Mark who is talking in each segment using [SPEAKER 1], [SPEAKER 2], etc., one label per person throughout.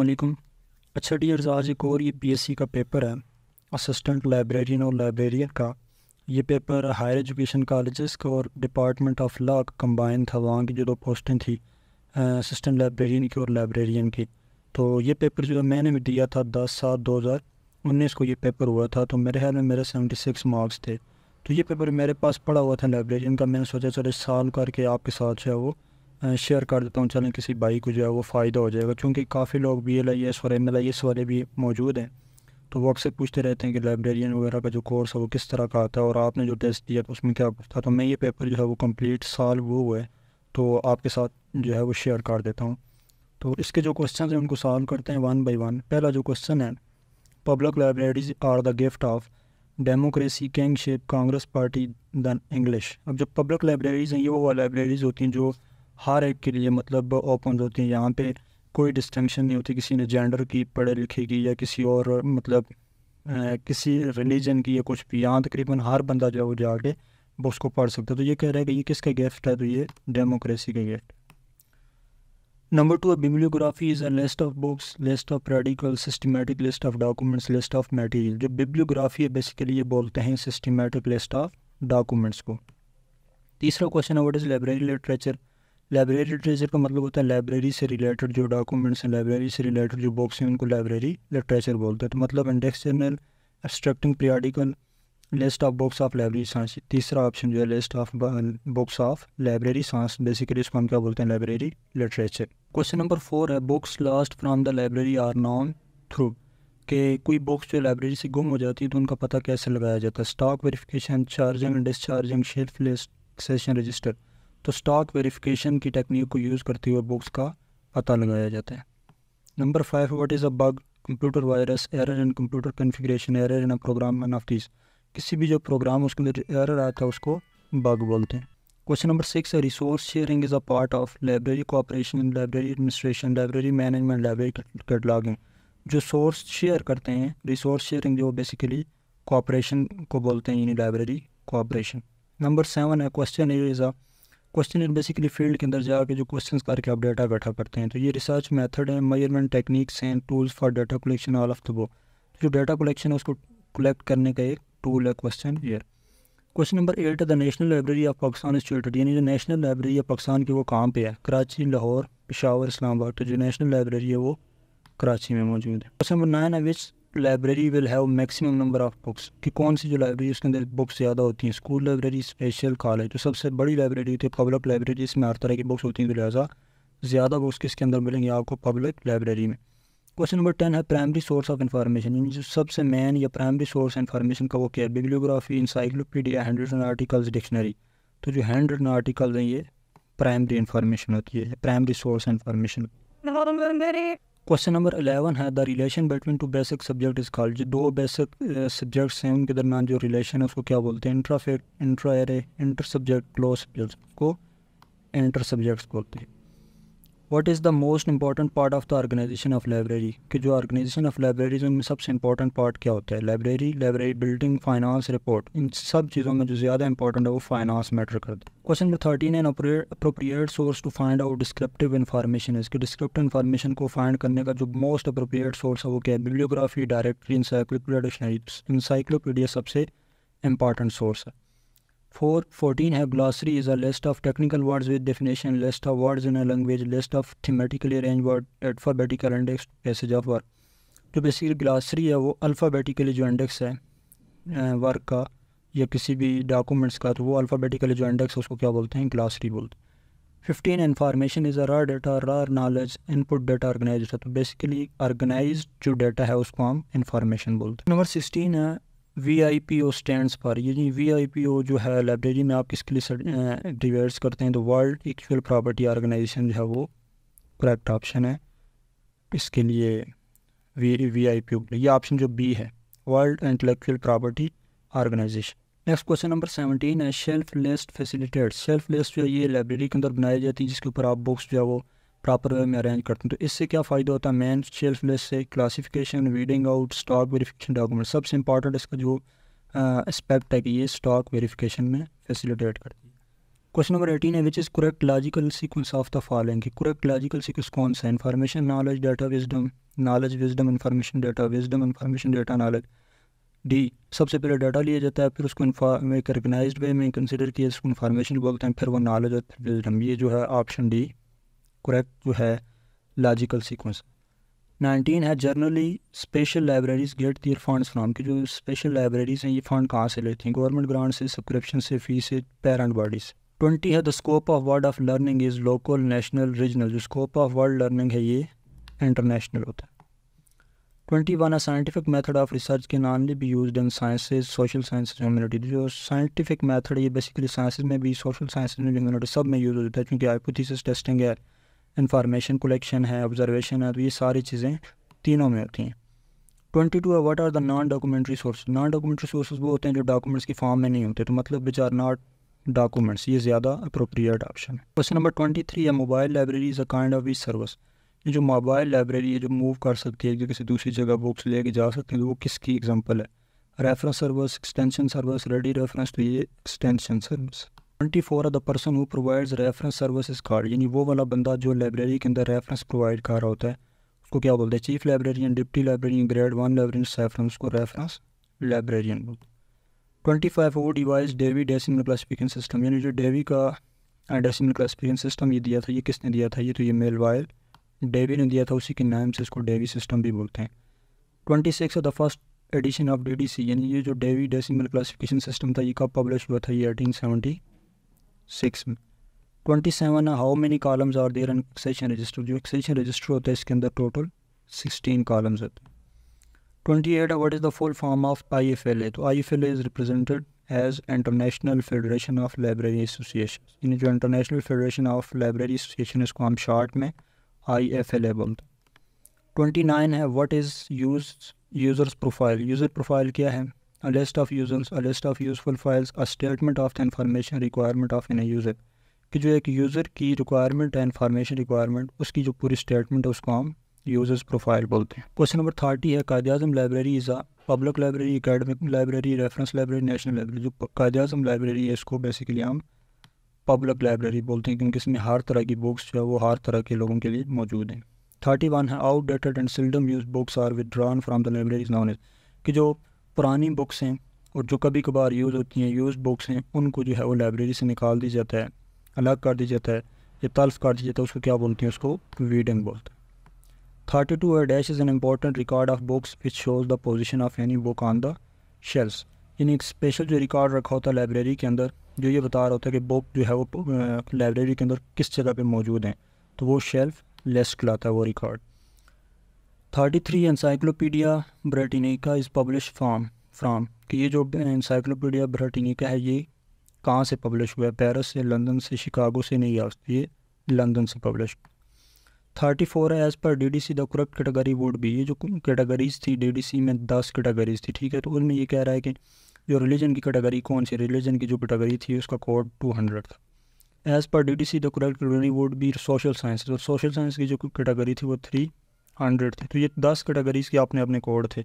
[SPEAKER 1] अल्लाम अच्छा डियर्स आज एक और ये सी का पेपर है असिस्टेंट लाइब्रेरियन और लाइब्रेरियन का ये पेपर हायर एजुकेशन कॉलेजेस का और डिपार्टमेंट ऑफ लॉ का कम्बाइन था वहाँ की जो दो पोस्टें थी असिस्टेंट लाइब्रेरियन की और लाइब्रेरियन की तो ये पेपर जो मैंने भी दिया था दस सात दो हज़ार उन्नीस को ये पेपर हुआ था तो मेरे ख्याल में मेरे सेवेंटी सिक्स मार्क्स थे तो ये पेपर मेरे पास पड़ा हुआ था लाइब्रेरियन का मैंने सोचा चलो साल करके आपके साथ जो है वो शेयर कर देता हूँ चलें किसी भाई को जो है वो फ़ायदा हो जाएगा क्योंकि काफ़ी लोग बी एल आई एस और एम एल आई एस वाले भी मौजूद हैं तो वो अक्सर पूछते रहते हैं कि लाइब्रेरियन वगैरह का जो कोर्स है वो किस तरह का आता है और आपने जो टेस्ट दिया तो उसमें क्या कुछ था तो मैं ये पेपर जो है वो कम्प्लीट साल वो हुआ है तो आपके साथ जो है वो शेयर कर देता हूँ तो इसके जो क्वेश्चन हैं उनको सॉल्व करते हैं वन बाई वन पहला जो क्वेश्चन है public libraries are the gift of democracy kingship Congress party than English अब जो पब्लिक लाइब्रेरीज़ हैं ये वो लाइब्रेरीज़ होती हैं जो हर एक के लिए मतलब ओपन होती हैं यहाँ पे कोई डिस्टिंक्शन नहीं होती किसी ने जेंडर की पढ़े लिखे की या किसी और मतलब किसी रिलीजन की या कुछ भी यहाँ तकरीबन हर बंदा जो है वो जाके उसको पढ़ सकता है तो ये कह रहा है कि ये किसका गिफ्ट है तो ये डेमोक्रेसी का gift number two bibliography is a list of books list of radical systematic list of documents list of material जो बिब्लियोग्राफी है बेसिकली ये बोलते हैं सिस्टमेटिक लिस्ट ऑफ डॉक्यूमेंट्स को तीसरा क्वेश्चन है what is library literature library literature का मतलब होता है लाइब्रेरी से रिलेटेड जो डॉक्यूमेंट्स हैं लाइब्रेरी से रिलेटेड जो बुक्स हैं उनको लाइब्रेरी लिटरेचर बोलते हैं तो मतलब index journal abstracting periodical list of books of library science तीसरा ऑप्शन जो है list of books of library science basically इसको हम क्या बोलते हैं library literature question number four है books lost from the library are known through के कोई बुक्स जो लाइब्रेरी से गुम हो जाती है तो उनका पता कैसे लगाया जाता है stock verification charging discharging shelf list session register तो स्टॉक वेरिफिकेशन की टेक्निक को यूज़ करते हुए बुक्स का पता लगाया जाता है number five what is a bug computer virus error in computer configuration error in a program one of this किसी भी जो प्रोग्राम उसके अंदर एरर आता है उसको बग बोलते हैं क्वेश्चन नंबर सिक्स है resource sharing is a part of library cooperation library administration library management library cataloguing जो सोर्स शेयर करते हैं रिसोर्स शेयरिंग जो बेसिकली कोऑपरेशन को बोलते हैं यानी लाइब्रेरी कोऑपरेशन नंबर सेवन है question is a question in basically field के अंदर जाके जो क्वेश्चंस करके आप डाटा इकट्ठा करते हैं तो ये रिसर्च मेथड है मेजरमेंट टेक्निक्स हैं tools for data collection all of the वो जो डाटा कलेक्शन है उसको कलेक्ट करने का एक टूल है question year question number eight है the national library of Pakistan institute यानी जो नेशनल लाइब्रेरी ऑफ पाकिस्तान की वो कहाँ पे है कराची लाहौर पिशावर इस्लामाबाद तो जो नेशनल लाइब्रेरी है वो कराची में मौजूद है क्वेश्चन नंबर नाइन है which library will have maximum number of books कि कौन सी जो लाइब्रेरी उसके अंदर बुक्स ज़्यादा होती हैं स्कूल लाइब्रेरी स्पेशल कॉलेज जो सबसे बड़ी लाइब्रेरी होती है पब्लिक लाइब्रेरी जिसमें हर तरह की बुक्स होती हैं तो लिहाजा ज़्यादा बुक्स किसके अंदर मिलेंगे आपको पब्लिक लाइब्रेरी में क्वेश्चन नंबर टेन है प्राइमरी सोर्स ऑफ इन्फॉर्मेशन यानी जो सबसे मेन या प्राइमरी सोर्स इन्फॉर्मेशन का वो क्या है bibliography encyclopedia hand written articles dictionary तो जो हैंड रिटन आर्टिकल्स हैं ये प्राइमरी इन्फॉर्मेशन होती है primary source information question number eleven है the relation between two basic subject is called जो दो बेसिक सब्जेक्ट्स uh, हैं उनके दरमियान जो रिलेशन है उसको क्या बोलते हैं intra fact intra uh inter subject close subject को इंटर सब्जेक्ट्स बोलते हैं what is the most important part of the organization of library कि जो ऑर्गेनाइजेशन ऑफ लाइब्रेरीज में सबसे इंपॉर्टेंट पार्ट क्या होता है library library building finance report इन सब चीज़ों में जो ज़्यादा इंपॉर्टेंट है वो फाइनेंस मैटर करते हैं question number thirteen an appropriate source to find out descriptive information इसकी डिस्क्रिप्टिव इन्फॉर्मेशन को फाइंड करने का जो मोस्ट अप्रोप्रिएट सोर्स है वो क्या है bibliography directory encyclopedia dictionary encyclopedia सबसे इंपॉर्टेंट सोर्स है फोर फोर्टीन है glossary is a list of technical words with definition list of words in a language list of thematically arrange word alphabetical index passage of work जो basically glossary है वो alphabetically जो index है work का या किसी भी डॉक्यूमेंट्स का तो वो अल्फ़ाबेटिकली जो इंडेक्स है उसको क्या बोलते हैं ग्लासरी बोलते हैं fifteen information is raw data raw knowledge input data organize तो बेसिकली ऑर्गेनाइज जो डेटा है उसको हम इन्फॉर्मेशन बोलते हैं नंबर सिक्सटीन है V I P O stand ये यानी वी आई पी ओ जो है लाइब्रेरी में आप किसके लिए डिवेट्स करते हैं तो वर्ल्ड एक्चुअल प्रॉपर्टी ऑर्गेनाइजेशन जो है वो करेक्ट ऑप्शन है इसके लिए V V I P O ये ऑप्शन जो बी है world intellectual property organization next question number seventeen है shelf list facilitate shelf list जो है ये लाइब्रेरी के अंदर बनाई जाती है जिसके ऊपर आप बुक्स जो है वो प्रॉपर वे में अरेंज करते हैं तो इससे क्या फ़ायदा होता है मेन शेल्फ लिस्ट से classification reading out stock verification document सबसे इंपॉर्टेंट इसका जो एस्पेक्ट है कि ये स्टॉक वेरिफिकेशन में फैसिलिटेट करती है क्वेश्चन नंबर एटीन है which is correct logical sequence of the following की करेक्ट लॉजिकल सीक्वेंस कौन सा information knowledge data wisdom knowledge wisdom information data wisdom information data knowledge D सबसे पहले डाटा लिया जाता है फिर उसको एक रिकगनाइज वे में कंसिडर किया इसको इन्फॉर्मेशन बोलते हैं फिर वो नॉलेज और फिर विजडम ये जो है ऑप्शन डी करेक्ट जो है लॉजिकल सीक्वेंस नाइनटीन है generally special libraries get their funds from की जो स्पेशल लाइब्रेरीज हैं ये फंड कहाँ से लेती हैं गवर्नमेंट ग्रांट से सब्सक्रिप्शन से फीस से पेरेंट बॉडीज ट्वेंटी है the scope of world of learning is local national regional जो स्कोप ऑफ वर्ल्ड लर्निंग है ये इंटरनेशनल होता है ट्वेंटी वन है साइंटिफिक मेथड ऑफ रिसर्च के नाम भी use in sciences social science community जो साइंटिफिक मेथड ये बेसिकली साइंसेज में भी सोशल साइंस में ह्यूमनिटी सब में यूज़ होता है क्योंकि आईपोथीसिस टेस्टिंग है इंफॉर्मेशन कलेक्शन है ऑब्जर्वेशन है तो ये सारी चीज़ें तीनों में होती हैं ट्वेंटी टू है what are the non documentary source non documentary sources वो होते हैं जो डॉक्यूमेंट्स की फॉर्म में नहीं होते तो मतलब विच आर नॉट डॉक्यूमेंट्स ये ज़्यादा अप्रोप्रिएट ऑप्शन है क्वेश्चन नंबर ट्वेंटी थ्री है mobile library is a kind of E service ये जो मोबाइल लाइब्रेरी है जो मूव कर सकती है एक जगह से दूसरी जगह बुक्स लेके जा सकते हैं तो वो किसकी एग्जाम्पल है reference service extension service ready reference तो ये extension service twenty four the person who provides reference services card यानी वो वाला बंदा जो लाइब्रेरी के अंदर रेफरेंस प्रोवाइड कर रहा होता है उसको क्या बोलते हैं chief librarian deputy librarian grade one librarian reference को रेफरेंस लाइब्रेरियन बोलते ट्वेंटी फाइव वो device Dewey decimal classification system यानी जो डेवी का डेसिमल क्लासिफिकेशन सिस्टम ये दिया था ये किसने दिया था ये तो ये मेल वायल डेवी ने दिया था उसी के नाम से इसको डेवी सिस्टम भी बोलते हैं twenty six the first edition of D D C यानी ये जो डेवी डेसिमल क्लासिफिकेशन सिस्टम था ये कब पब्लिश हुआ था ये एटीन सेवेंटी सिक्स में twenty seven how many columns और देर एन एक्सेशन रजिस्टर जो एक्सेशन रजिस्टर होता है इसके अंदर टोटल सिक्सटीन कॉलम्स होते हैं twenty eight what is the full form of I F L A तो I F L as represented as international federation of library association यानी जो international federation of library association इसको हम short में आई F L A बोलते हैं twenty nine है what is use users profile user profile क्या है a list of users, a list of useful files, a statement of the information requirement of any user कि जो एक user की requirement है इन्फॉर्मेशन रिक्वायरमेंट उसकी जो पूरी स्टेटमेंट है उसको हम यूजर्स प्रोफाइल बोलते हैं क्वेश्चन नंबर थर्टी है Quaid Azam library is a public library academic library reference library national library जो कायद अजम लाइब्रेरी है इसको बेसिकली हम पब्लिक लाइब्रेरी बोलते हैं क्योंकि इसमें हर तरह की बुक्स जो है वो हर तरह के लोगों के लिए मौजूद हैं थर्टी वन है outdated and seldom use books are with from the library non कि जो पुरानी बुक्स हैं और जो कभी कभार यूज़ होती हैं यूज़ बुक्स हैं उनको जो है वो लाइब्रेरी से निकाल दिया जाता है अलग कर दिया जाता है या तल्फ कर दिया जाता है उसको क्या बोलते हैं उसको वीडिंग बोलते हैं thirty two dash is an important record of books which shows the position of any book on the shelves यानी एक स्पेशल जो रिकॉर्ड रखा होता है लाइब्रेरी के अंदर जो ये बता रहा होता है कि बुक जो है वो लाइब्रेरी के अंदर किस जगह पे मौजूद हैं तो वो शेल्फ लिस्ट कहलाता है वो record thirty three encyclopedia Britannica is publish from from कि ये जो इंसाइक्लोपीडिया ब्रिटानिका है ये कहाँ से पब्लिश हुआ है पेरिस से लंदन से शिकागो से नहीं आ ये लंदन से पब्लिश थर्टी फोर है as per D D C the correct category would be ये जो कैटेगरीज थी डी डी सी में दस कैटेगरीज थी ठीक है तो उसमें ये कह रहा है कि जो रिलीजन की कैटेगरी कौन सी रिलीजन की जो कैटेगरी थी उसका कोड टू हंड्रेड था as per D D C the correct category would be social science तो सोशल साइंस की जो कैटेगरी थी वो थ्री हंड्रेड थे तो ये दस कैटेगरीज़ के अपने अपने कोड थे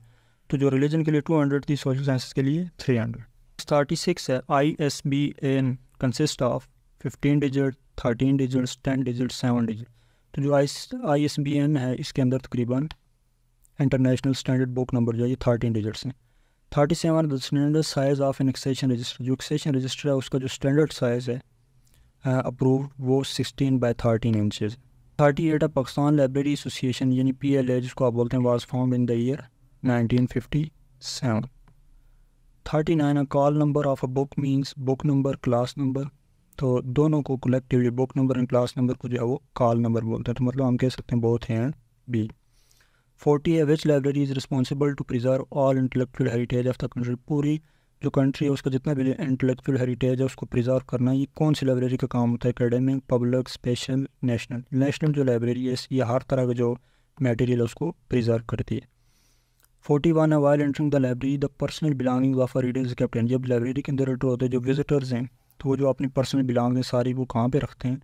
[SPEAKER 1] तो जो रिलीजन के लिए टू हंड्रेड थी सोशल साइंसेस के लिए थ्री हंड्रेड थर्टी सिक्स है I S B N consist of fifteen digit thirteen digit ten digit seven digit तो जो I I S B N है इसके अंदर तकरीबन इंटरनेशनल स्टैंडर्ड बुक नंबर जो है ये थर्टीन डिजिट्स हैं thirty seven standard size of an accession register जो एक्सेशन रजिस्टर है उसका जो स्टैंडर्ड साइज़ है अप्रूव्ड वो sixteen by thirteen inches thirty eight of Pakistan library association यानी पी एल ए जिसको आप बोलते हैं was found in the year nineteen fifty seven thirty nine a call number of a book means book number class number तो दोनों को collectively book number and class number को जो है वो कॉल नंबर बोलते हैं तो मतलब हम कह सकते हैं बोथ हैं बी फोर्टी है which library is responsible to preserve all intellectual heritage of the country पूरी जो कंट्री है उसका जितना भी इंटेलेक्चुअल हेरिटेज है उसको प्रिजर्व करना ये कौन सी लाइब्रेरी का काम होता है academic public special national national जो लाइब्रेरी है ये हर तरह का जो मटेरियल है उसको प्रिजर्व करती है forty one while entering the library the personal belonging of reading captain जब लाइब्रेरी के अंदर एंटर होते हैं जो विजिटर्स हैं तो वो जो अपनी पर्सनल बिलोंग हैं सारी वो कहाँ पर रखते हैं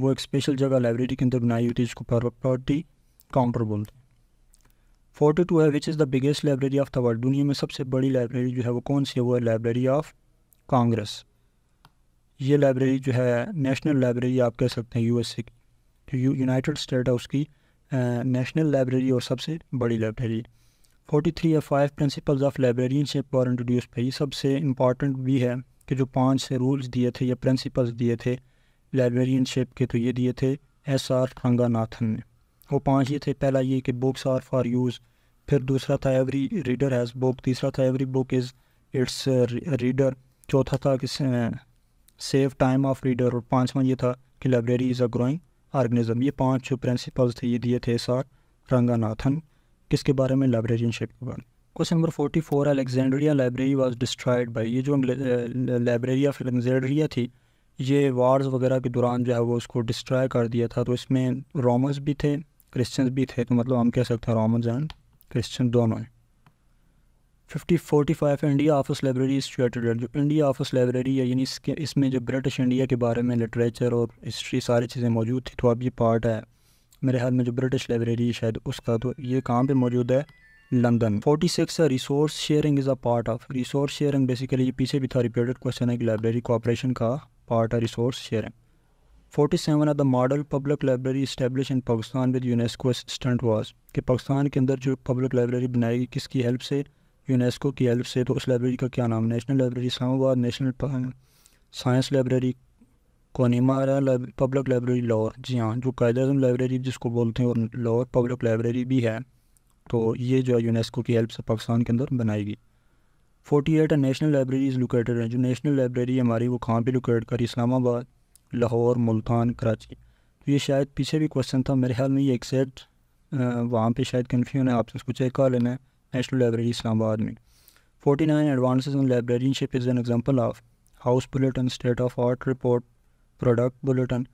[SPEAKER 1] वो एक स्पेशल जगह लाइब्रेरी के अंदर बनाई हुई है जिसको प्रॉपर्टी काउंटर बोलते फोर्टी टू है which is the biggest library of the world दुनिया में सबसे बड़ी लाइब्रेरी जो है वो कौन सी है वो है लाइब्रेरी ऑफ कांग्रेस ये लाइब्रेरी जो है नेशनल लाइब्रेरी आप कह सकते हैं ए की यूनाइटेड स्टेट है उसकी नेशनल लाइब्रेरी और सबसे बड़ी लाइब्रेरी फोर्टी थ्री या फाइव प्रिंसिपल्स ऑफ लाइब्रेरियनशिप और इंट्रोड्यूस पे ये सबसे इंपॉर्टेंट भी है कि जो पांच से रूल्स दिए थे या प्रिंसिपल्स दिए थे लाइब्रेरियनशिप के तो ये दिए थे एस आर रंगानाथन ने वो पांच ये थे पहला ये कि बुक्स आर फॉर यूज़ फिर दूसरा था एवरी रीडर हैज़ बुक तीसरा था every book is its reader चौथा था कि सेव टाइम ऑफ रीडर और पाँचवा ये था कि library is a growing organism ये पाँच जो प्रिंसिपल्स थे ये दिए थे सर रंगानाथन किसके बारे में लाइब्रेरियनशिप के बारे में question number forty four Alexandria library was destroyed by ये जो लाइब्रेरी ऑफ अलेक्जेंड्रिया थी ये वार्स वगैरह के दौरान जो है वो उसको डिस्ट्रॉय कर दिया था तो इसमें रोमस भी थे क्रिश्चियंस भी थे तो मतलब हम कह सकते हैं रोमन एंड क्रिश्चियन दोनों हैं fifty forty five India office library situated जो इंडिया ऑफिस लाइब्रेरी है यानी इसके इसमें जो ब्रिटिश इंडिया के बारे में लिटरेचर और हिस्ट्री सारी चीज़ें मौजूद थी तो अब ये पार्ट है मेरे ख्याल में जो ब्रिटिश लाइब्रेरी है शायद उसका तो ये कहाँ पर मौजूद है लंदन फोर्टी सिक्स है resource sharing is a part of resource sharing basically ये पीछे भी था रिपीटेड क्वेश्चन है कि लाइब्रेरी कॉपरेशन का पार्ट है resource sharing 47 of the model public library establish in Pakistan with UNESCO assistant was कि पाकिस्तान के अंदर जो पब्लिक लाइब्रेरी बनाई गई किसकी हेल्प से यूनेस्को की हेल्प से तो उस लाइब्रेरी का क्या नाम national library Islamabad national science library Connemara public library Lahore जी हाँ जो कायद अजम लाइब्रेरी जिसको बोलते हैं और लाहौर पब्लिक लाइब्रेरी भी है तो ये जो है यूनेस्को की हेल्प से पाकिस्तान के अंदर बनाएगी forty eight national libraries located है जो नेशनल लाइब्रेरी हमारी वो कहाँ पर लोकेट करी इस्लामाबाद लाहौर मुल्तान कराची तो ये शायद पीछे भी क्वेश्चन था मेरे ख्याल में ये एक्सैक्ट वहाँ पे शायद कन्फ्यूजन है आपसे उसको चेक कर लेना है नेशनल लाइब्रेरी इस्लामाबाद में forty nine advance in librarianship is an example of house bulletin state of art report product bulletin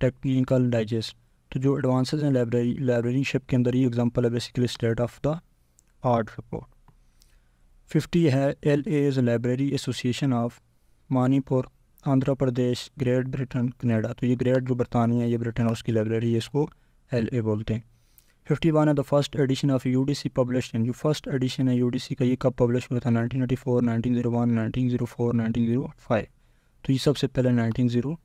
[SPEAKER 1] technical digest तो जो एडवांस हैं लाइब्रेरी लाइब्रेरीशिप के अंदर ये एग्जाम्पल है basically state of the art report fifty है L A library association of Manipur Andhra Pradesh great Britain Canada तो ये ग्रेट जो बरतानिया ये ब्रिटेन है उसकी लाइब्रेरी है इसको एल ए बोलते हैं फिफ्टी वन है the first edition of U D C publish जो फर्स्ट एडिशन है यू डी सी का ये कब पब्लिश हुआ था nineteen eighty four nineteen zero one nineteen zero four nineteen zero five तो ये सबसे पहले नाइनटीन जीरो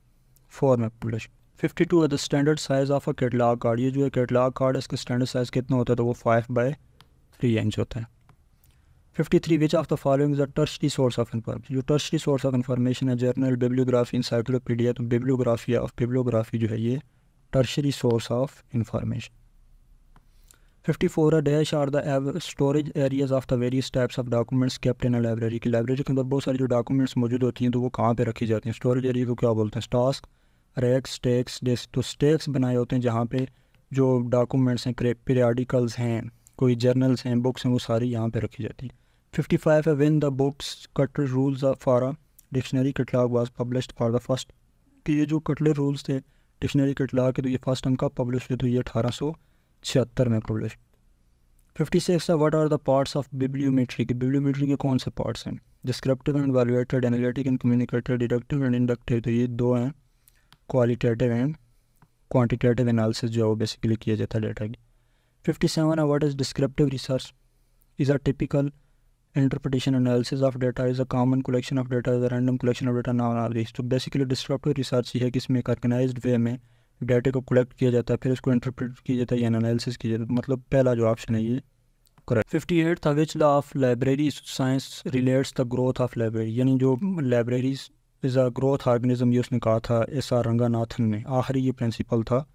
[SPEAKER 1] फोर में पब्लिश फिफ्टी टू है the standard size of a catalogue card ये जो है कैटलाग कार्ड इसका स्टैंडर्ड साइज़ कितना होता है तो वो फाइव बाई थ्री इंच होता है fifty three which of the is a tertiary source of information जो tertiary source of information है जर्नल बिब्लियोग्राफी इंसाइक्लोपीडिया तो बिब्लियोग्राफी ऑफ बिब्लियोग्राफी जो है ये tertiary source of information 54 है dash are the storage areas of the various types of documents kept in library की library के अंदर बहुत सारी जो डॉक्यूमेंट्स मौजूद होती हैं तो वो कहाँ पर रखी जाती हैं स्टोरेज एरिया को क्या बोलते हैं स्टास्क रैक्स टेक्स डेस्क तो स्टेक्स बनाए होते हैं जहाँ पर जो डॉक्यूमेंट्स हैं पीरियडिकल्स हैं कोई जर्नल्स हैं बुक्स हैं वो सारी यहाँ पर रखी जाती हैं 55 when the books Cutter rules for a dictionary catalogue was publish for the first कि ये जो कटलर रूल्स थे डिक्शनरी कटलाग के तो ये फर्स्ट अंक पब्लिश हुए तो ये अठारह सौ छिहत्तर में publish fifty six what are the parts of bibliometry के बिब्लियोमेट्री के कौन से पार्ट्स हैं descriptive and valuated analytic and communicated deductive and inductive तो ये दो हैं क्वालिटेटिव एंड क्वान्टिटेटिव एनालिसिस जो है वो बेसिकली किया जाता है डेटा की fifty seven what is descriptive research is a typical interpretation analysis of data is a common collection of data is a random collection of data now analysis तो basically destructive research ये है कि इसमें एक organise way में data को collect किया जाता है फिर उसको इंटरप्रेट किया जाता है या एनालिसिस किया जाता है मतलब पहला जो ऑप्शन है ये करेक्ट फिफ्टी एट था which law of library science relates the growth of library यानी जो libraries is a growth organism ये उसने कहा था एस आर रंगानाथन ने आखिरी ये प्रिंसिपल था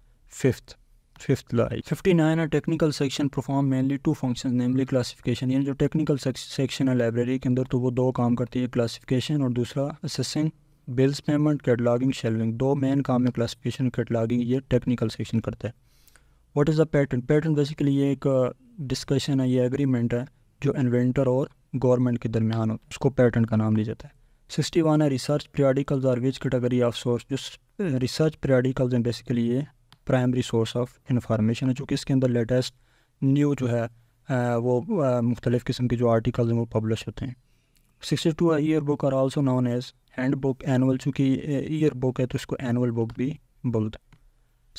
[SPEAKER 1] fifth fifth law fifty nine है technical section perform mainly two function namely classification यानी जो टेक्निकल सेक्शन है लाइब्रेरी के अंदर तो वो दो काम करती है क्लासिफिकेशन और दूसरा assessing bills payment cataloguing shelving दो मेन काम है क्लासिफिकेशन कैटलागिंग ये टेक्निकल सेक्शन करता है what is a pattern pattern basically ये एक डिस्कशन uh, है ये एग्रीमेंट है जो इन्वेंटर और गवर्नमेंट के दरमियान हो उसको पैटर्न का नाम लिया जाता है सिक्सटी वन है research periodicals are which category of source जो रिसर्च uh, पीरियडिकल्स हैं बेसिकली ये प्राइमरी सोर्स ऑफ इंफॉर्मेशन है चूँकि इसके अंदर लेटेस्ट न्यू जो है वो मुख्तलिफ़ किस्म के जो आर्टिकल हैं वो पब्लिश होते हैं sixty two year book are also known as hand book annual चूँकि ईयर बुक है तो इसको एनअल बुक भी बोलते हैं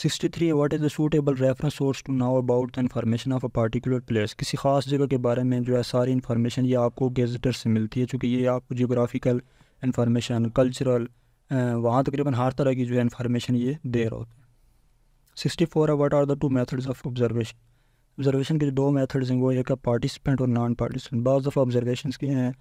[SPEAKER 1] sixty three what is a suitable reference source to know about the information of a particular place किसी खास जगह के बारे में जो है सारी इन्फॉर्मेशन ये आपको गेजटर से मिलती है चूँकि ये आपको जियोग्राफिकल इन्फॉर्मेशन कल्चरल वहाँ तकरीबन हर तरह की जो है इन्फॉर्मेशन ये दे रहा होता है सिक्सटी फोर है what are the two methods of observation observation के जो दो मैथड्स हैं वो एक है पार्टिसिपेंट और नॉन पार्टिसिपेंट बाज़ दफ़ा ऑब्जर्वेशन के हैं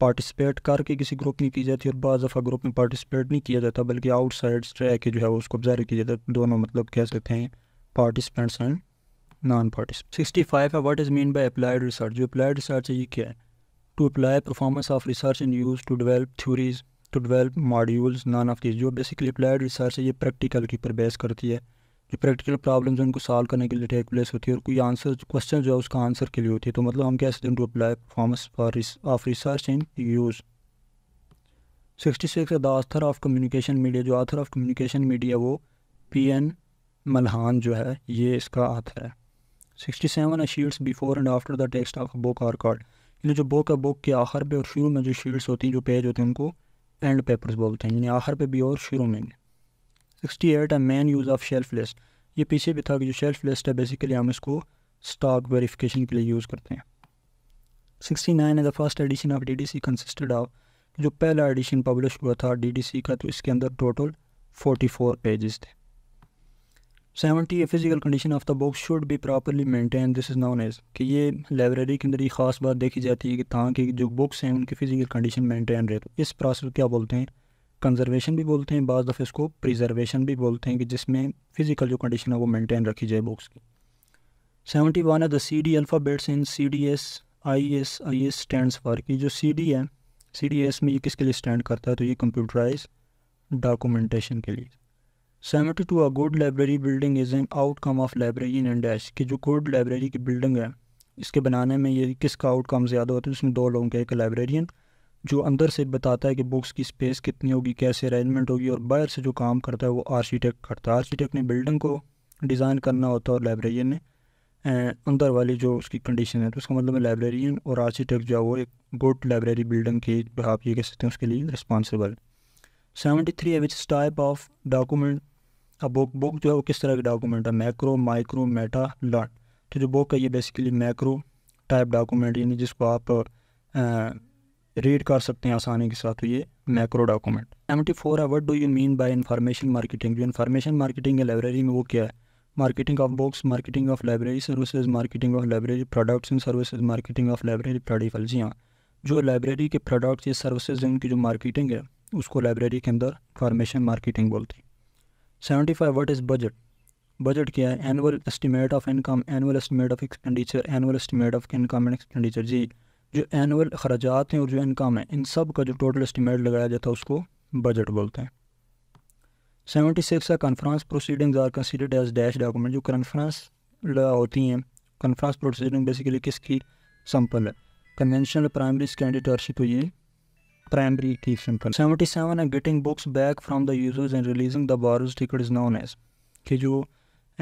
[SPEAKER 1] पार्टिसिपेट करके किसी ग्रुप में की जाती है और बाज़ दफ़ा ग्रुप में पार्टिसिपेट नहीं किया जाता बल्कि आउटसाइड रह के जो है उसको ऑब्जर्व किया जाता है दोनों मतलब कह सकते हैं participants and non participant sixty five है what is mean by applied research जो अप्लाइड रिसर्च है ये क्या है to apply performance of research in use to develop theories to develop modules none of this जो बेसिकली अप्लाइड रिसर्च है ये practical के ऊपर बेस करती है जो प्रैक्टिकल प्रॉब्लम्स उनको सॉल्व करने के लिए टेक प्लेस होती है और कोई आंसर क्वेश्चन जो है उसका आंसर के लिए होती है तो मतलब हम कैसे to apply performance for of research and use sixty six the author of communication media जो आथर ऑफ कम्युनिकेशन मीडिया वो पी एन मलहान जो है ये इसका आथर है sixty seven sheets before and after the text of book और card यानी जो बुक है बुक के आखिर पे और शुरू में जो शीट्स होती हैं जो पेज होते हैं उनको एंड पेपर्स बोलते हैं यानी आखिर पे भी और शुरू में भी सिक्सटी एट है main use of shelf list ये पीछे भी था कि जो शेल्फ लिस्ट है बेसिकली हम इसको स्टॉक वेरिफिकेशन के लिए यूज़ करते हैं सिक्सटी नाइन है the first edition of D D C consisted of जो पहला एडिशन पब्लिश हुआ था डी डी सी का तो इसके अंदर टोटल फोर्टी फोर पेजेस थे seventy a physical condition of the book should be properly maintain this is known as कि ये लाइब्रेरी के अंदर ये ख़ास बात देखी जाती है कि ताकि जो बुक्स हैं उनकी फ़िज़िकल कंडीशन मेनटेन रहे तो इस प्रोसेस को क्या बोलते हैं कंजर्वेशन भी बोलते हैं बाज़ दफ़े इसको प्रिजर्वेशन भी बोलते हैं कि जिसमें फ़िज़िकल जो कंडीशन है वो मेंटेन रखी जाए बुक्स की सेवेंटी वन है the C D alphabets in C D S I S I S stand for की जो सी डी है सी डी एस में ये किसके लिए स्टैंड करता है तो ये कंप्यूटराइज डॉक्यूमेंटेशन के लिए seventy two a good library building is an outcome of library in इंडेश की जो गुड लाइब्रेरी की बिल्डिंग है इसके बनाने में ये किसका आउटकम ज़्यादा होता है जिसमें तो दो लोगों के एक लाइब्रेरियन जो अंदर से बताता है कि बुक्स की स्पेस कितनी होगी कैसे अरेंजमेंट होगी और बाहर से जो काम करता है वो आर्किटेक्ट करता है आर्किटेक्ट ने बिल्डिंग को डिज़ाइन करना होता है और लाइब्रेरियन ने अंदर वाली जो उसकी कंडीशन है तो उसका मतलब है लाइब्रेरियन और आर्किटेक्ट जो है वो एक गुड लाइब्रेरी बिल्डिंग के आप ये कह सकते हैं उसके लिए रिस्पॉन्सिबल सेवेंटी थ्री है विच टाइप ऑफ डॉक्यूमेंट अब बुक बुक जो है वो किस तरह के डॉक्यूमेंट है मैक्रो माइक्रो मेटा लॉट तो जो बुक है ये बेसिकली मैक्रो टाइप डॉक्यूमेंट यानी जिसको आप रीड कर सकते हैं आसानी के साथ ये मैक्रो डॉक्यूमेंट सेवेंटी फोर है what do you mean by information marketing जो इन्फॉर्मेशन मार्केटिंग है लाइब्रेरी में वो क्या है marketing of books marketing of library services marketing of library products and services marketing of library प्रोडी फलजियाँ जो लाइब्रेरी के प्रोडक्ट्स या सर्विसेज इनकी जो मार्केटिंग है उसको लाइब्रेरी के अंदर इन्फॉर्मेशन मार्केटिंग बोलती है seventy five what is budget budget क्या है annual estimate of income annual estimate of expenditure annual estimate of income and expenditure जी जो एनुअल अखराज हैं और जो इनकम है इन सब का जो टोटल एस्टिमेट लगाया जाता है उसको बजट बोलते हैं सेवेंटी सिक्स है conference proceedings are considered as dash document जो कन्फ्रांस होती हैं कन्फ्रांस प्रोसीडिंग बेसिकली किसकी सैम्पल है कन्वेंशनल प्राइमरी स्टैंडर्ड टर्शी तो ये प्राइमरी की सिंपल सेवेंटी सेवन है getting books back from the users and releasing the borrowers ticket is known as कि जो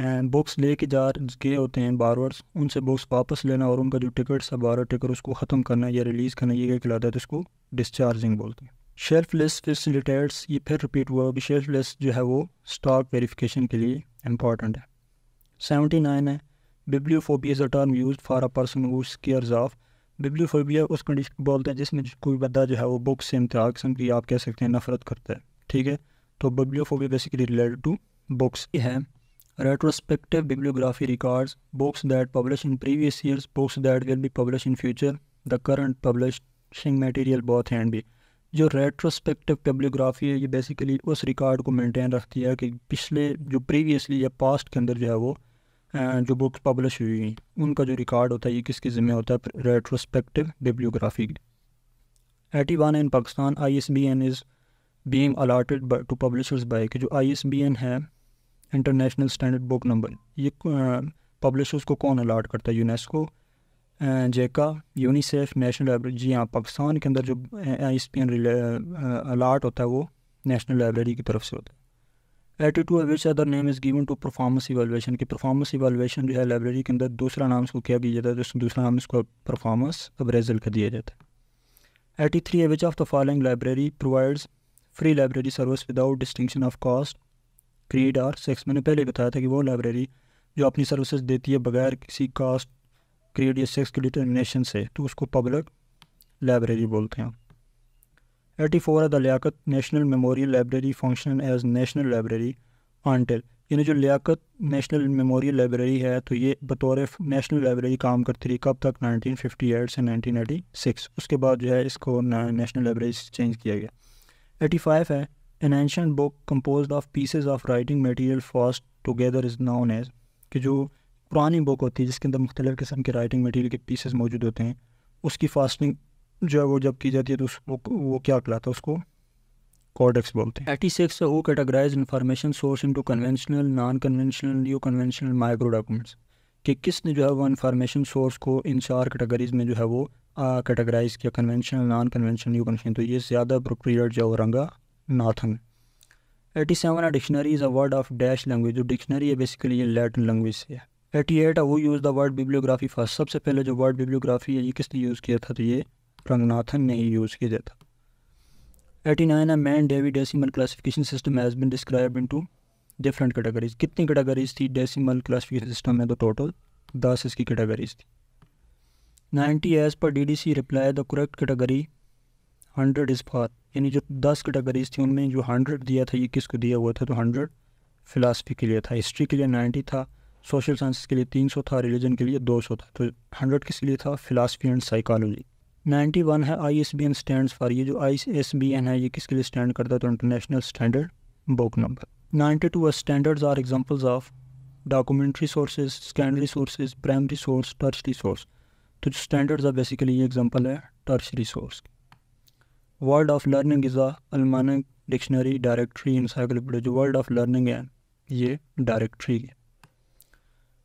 [SPEAKER 1] एंड बुक्स ले के जा गए होते हैं बारवर्स उनसे बुक्स वापस लेना और उनका जो टिकट है बारह टिकट उसको ख़त्म करना या रिलीज़ करना ये क्या कहलाता है तो उसको डिस्चार्जिंग बोलते हैं शेल्फ लेस फेसिलिटेट्स ये फिर रिपीट हुआ कि शेल्फ लेस जो है वो स्टॉक वेरीफिकेशन के लिए इम्पॉर्टेंट है सेवेंटी नाइन है bibliophobia is a term use for a person who cares of bibliophobia उस कंडीशन को बोलते हैं जिसमें कोई बंदा जो है वो बुक से इम्तिहा किस्म की आप कह सकते हैं नफरत करता है ठीक है तो bibliophobia basically related to books है retrospective bibliography records books that published in previous years books that will be published in future the current publishing material both hand भी जो रेट्रोस्पेक्टिव बिब्लियोग्राफी है ये बेसिकली उस रिकॉर्ड को maintain रखती है कि पिछले जो प्रीवियसली या पास्ट के अंदर जो है वो जो बुक्स पब्लिश हुई हैं उनका जो रिकॉर्ड होता है ये किसके ज़िम्मे होता है retrospective bibliography eighty one in Pakistan I S B N is being allotted to publishers by कि जो आई एस बी एन है इंटरनेशनल स्टैंडर्ड बुक नंबर ये पब्लिशर्स को कौन अलाट करता है यूनेस्को जेका यूनिसेफ नेशनल लाइब्रेरी जी हाँ पाकिस्तान के अंदर जो I S P N allot होता है वो नेशनल लाइब्रेरी की तरफ से होता है eighty two which other name is given to performance evaluation की परफॉर्मेंस इवेलुएशन जो है लाइब्रेरी के अंदर दूसरा नाम इसको क्या दिया जाता है जिसमें दूसरा नाम इसको परफॉर्मेंस अब्रेजल का दिया जाता है eighty three which of the following library provides free library service without distinction of caste creed or sex मैंने पहले बताया था कि वो लाइब्रेरी जो अपनी सर्विसेज देती है बगैर किसी कास्ट क्रिएट या सेक्स के डिटर्मिनेशन से तो उसको पब्लिक लाइब्रेरी बोलते हैं एटी फोर है the Liaquat national memorial library function as national library until यानी जो लियाकत नेशनल मेमोरियल लाइब्रेरी है तो ये बतौर नेशनल लाइब्रेरी काम करती रही कब तक 1958 से 1986 उसके बाद जो है इसको नेशनल लाइब्रेरी चेंज किया गया एटी फाइव है an ancient book compose of pieces of writing material forced together is known as कि जो पुरानी बुक होती है जिसके अंदर मुख्तलिफ़ किस्म के राइटिंग मटीरियल के पीसेज मौजूद होते हैं उसकी फास्टिंग जो है वो जब की जाती है तो उस बुक वो क्या कहलाता है उसको कॉडेक्स बोलते हैं eighty six who categorize information source to conventional non conventional new conventional micro documents कि किसने जो है वो इन्फॉर्मेशन सोर्स को इन चार कैटेगरीज में जो है वो कैटेगराइज किया conventional non conventional new conventional तो ये ज़्यादा प्रोक्रियड जो Ranga eighty seven a dictionary is a word of dash language जो डिक्शनरी है बेसिकली ये लैटिन लैंग्वेज से है 88 who use the word bibliography first सबसे पहले जो वर्ड बिब्लियोग्राफी है ये किसने यूज़ किया था तो ये रंगनाथन ने ही यूज़ किया था एटी नाइन है man Dewey decimal classification system has been describe into different categories कितनी कैटेगरीज थी डेसीमल क्लासिफिकेशन सिस्टम में तो टोटल दस इसकी कैटेगरीज थी ninety as per D D C reply the correct category hundred is for यानी जो दस कैटेगरीज थी उनमें जो हंड्रेड दिया था ये किसको दिया हुआ था तो हंड्रेड फ़िलासफ़ी के लिए था हिस्ट्री के लिए नाइन्टी था सोशल साइंस के लिए तीन सौ था रिलीजन के लिए दो सौ था तो हंड्रेड किस लिए था philosophy and psychology ninety one है I S B N stand for ये जो आई एस बी एन है ये किसके लिए स्टैंड करता है तो international standard book number ninety two standards are examples of documentary sources secondary sources primary source tertiary source तो जो स्टैंडर्ड्स है बेसिकली ये एग्जाम्पल है टर्शरी सोर्स की world of learning is almanac dictionary directory encyclopedia जो world of learning है ये directory है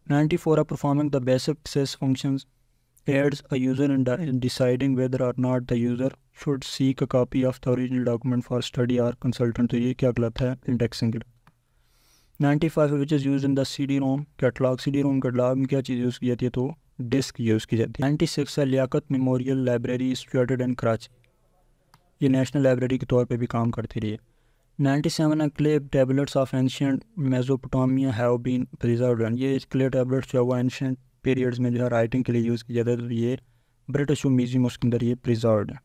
[SPEAKER 1] ninety four are performing the basic says function aids a user in deciding whether or not the user should seek a copy of the original document for study or consultant तो ये क्या गलत है indexing ninety five which is use in the C D ROM catalogue C D ROM catalogue में क्या चीज़ use की जाती है तो डिस्क यूज़ की जाती है नाइन्टी सिक्स है Liaquat memorial library situated in Karachi ये नेशनल लाइब्रेरी के तौर पर भी काम करती रही है नाइन्टी सेवन में clay tablets of ancient Mesopotamia have been preserve ये क्ले टेबलेट्स जो है वो एनशियट पीरियड्स में जो है राइटिंग के लिए यूज़ किया जाता है तो ये ब्रिटिश म्यूजियम उसके अंदर ये प्रिजर्व है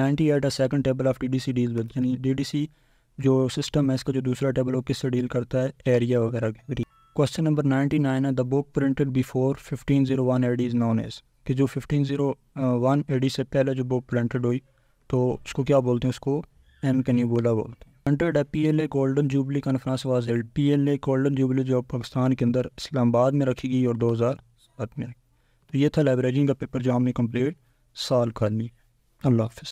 [SPEAKER 1] ninety eight second table of D D C deal यानी डी डी सी जो सिस्टम है इसका जो दूसरा टेबल वो किससे डील करता है एरिया वगैरह के क्वेश्चन नंबर नाइन्टी नाइन है the book printed before fifteen zero one AD is known as कि जो फिफ्टीन जीरो वन एडी से पहले जो बुक प्रिंटेड हुई तो उसको क्या बोलते हैं उसको एम कनीबोला बोलते हैं hundred P L A golden jubilee conference was held P L A golden jubilee जो पाकिस्तान के अंदर इस्लामाबाद में रखी गई और दो हज़ार सात में तो ये था लाइब्रेरी का पेपर जो हमने कम्प्लीट साल कर ली अल्लाह हाफ